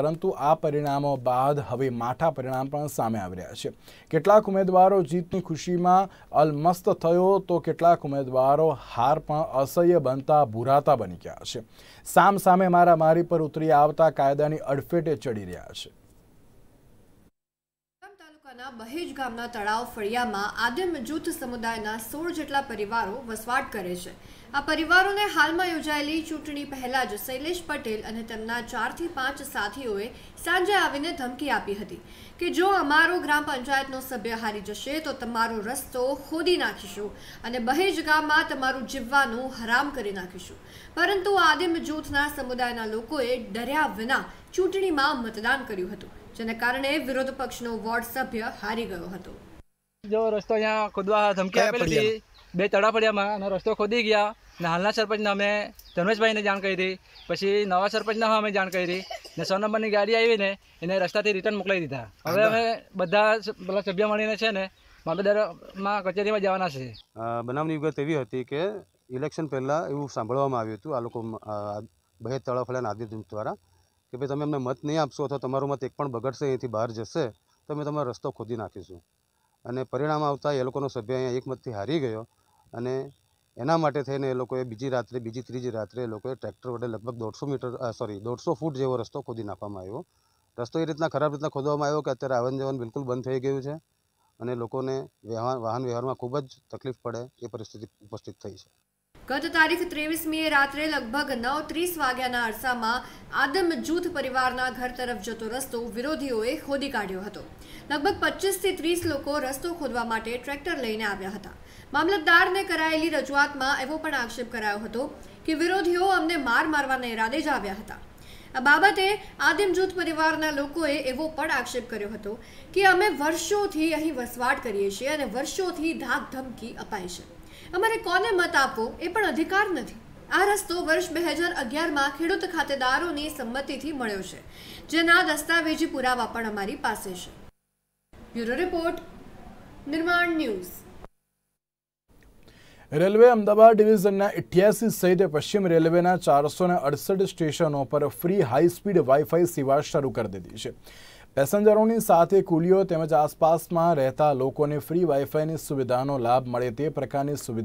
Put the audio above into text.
પરંતુ આ પરિણામો બાદ હવે માઠા પરિણામ પણ સામે આવી રહ્યા છે કેટલાક ઉમેદવારો જીતની ખુશીમાં અલમસ્ત થયો તો કેટલાક ઉમેદવારો હાર પણ અસહ્ય બનતા ભૂરાતા બની ગયા છે સામ સામે મારા મારી પર ઉતરી આવતા કાયદાની અડફેટે ચડી રહ્યા છે તાલુકાના બહેજ ગામના તળાવ ફળિયામાં આદિમ જૂથ સમુદાયના સોળ જેટલા પરિવારો વસવાટ કરે છે આ પરિવારોને હાલમાં યોજાયેલી ચૂંટણી પહેલા જ શૈલેષ પટેલ અને તેમના ચારથી પાંચ સાથીઓએ સાંજે આવીને ધમકી આપી હતી કે જો અમારો ગ્રામ પંચાયતનો સભ્ય હારી જશે તો તમારો રસ્તો ખોદી નાખીશું અને બહેજ ગામમાં તમારું જીવવાનું હરામ કરી નાખીશું પરંતુ આદિમ જૂથના સમુદાયના લોકોએ ડર્યા વિના ચૂંટણીમાં મતદાન કર્યું હતું જેના કારણે વિરોધ પક્ષનો વોર્ડ સભ્ય હારી ગયો હતો જો રસ્તો અહીંયા ખોદવા ધમકી આપેલી હતી બે તળાપડિયામાં અને રસ્તો ખોદી ગયા ને હાલના સરપંચને અમે ધર્મેશભાઈને જાણ કરી હતી પછી નવા સરપંચને અમે જાણ કરી હતી ને સો નંબરની ગાડી આવીને એને રસ્તાથી રિટર્ન મોકલાવી દીધા હવે અમે બધા પેલા સભ્ય મળીને છે ને મામલતદારમાં કચેરીમાં જવાના છે બનાવની વિગત એવી હતી કે ઇલેક્શન પહેલાં એવું સાંભળવામાં આવ્યું હતું આ લોકો બહેજ તળાવ ફળિયાના આદિ દ્વારા કે ભાઈ તમે અમને મત નહીં આપશો અથવા તમારું મત એક પણ બગડશે અહીંથી બહાર જશે તો અમે તમારો રસ્તો ખોદી નાખીશું અને પરિણામ આવતા એ લોકોનો સભ્ય અહીંયા એકમતથી હારી ગયો અને એના માટે થઈને એ લોકોએ બીજી રાત્રે બીજી ત્રીજી રાત્રે એ લોકોએ ટ્રેક્ટર વડે લગભગ દોઢસો મીટર સોરી દોઢસો ફૂટ જેવો રસ્તો ખોદી નાખવામાં આવ્યો રસ્તો એ રીતના ખરાબ રીતના ખોદવામાં આવ્યો કે અત્યારે આવન જવન બિલકુલ બંધ થઈ ગયું છે અને લોકોને વાહન વ્યવહારમાં ખૂબ જ તકલીફ પડે એ પરિસ્થિતિ ઉપસ્થિત થઈ છે ગત તારીખ ત્રેવીસમી રાત્રે લગભગ નવ ત્રીસ વાગ્યાના અરસામાં આદમ જૂથ પરિવારના ઘર તરફ જતો રસ્તો વિરોધીઓએ ખોદી કાઢ્યો હતો લગભગ પચીસથી ત્રીસ લોકો રસ્તો ખોદવા માટે ટ્રેક્ટર લઈને આવ્યા હતા મામલતદારને કરાયેલી રજૂઆતમાં એવો પણ આક્ષેપ કરાયો હતો કે વિરોધીઓ અમને માર મારવાના ઈરાદે જ આવ્યા હતા આ બાબતે આદિમ જૂથ પરિવારના લોકોએ એવો પણ આક્ષેપ કર્યો હતો કે અમે વર્ષોથી અહીં વસવાટ કરીએ છીએ અને વર્ષોથી ધાક ધમકી અપાય છે અમારે કોને મત આપવો એ પણ અધિકાર નથી આ રસ્તો વર્ષ બે હજાર અગિયારમાં ખેડૂત ખાતેદારોની સંમતિથી મળ્યો છે જેના દસ્તાવેજી પુરાવા પણ અમારી પાસે છે bureau report Nirman news railway Ahmedabad ડિવિઝનના અઠ્યાસી સહિત પશ્ચિમ રેલવેના ચારસો અડસઠ સ્ટેશનો પર ફ્રી હાઈ સ્પીડ વાઈફાઈ સેવા શરૂ કરી દીધી છે પેસેન્જરોની સાથે કુલીઓ તેમજ આસપાસમાં રહેતા લોકોને ફ્રી વાઈફાઈની સુવિધાનો લાભ મળે તે પ્રકારની સુવિધા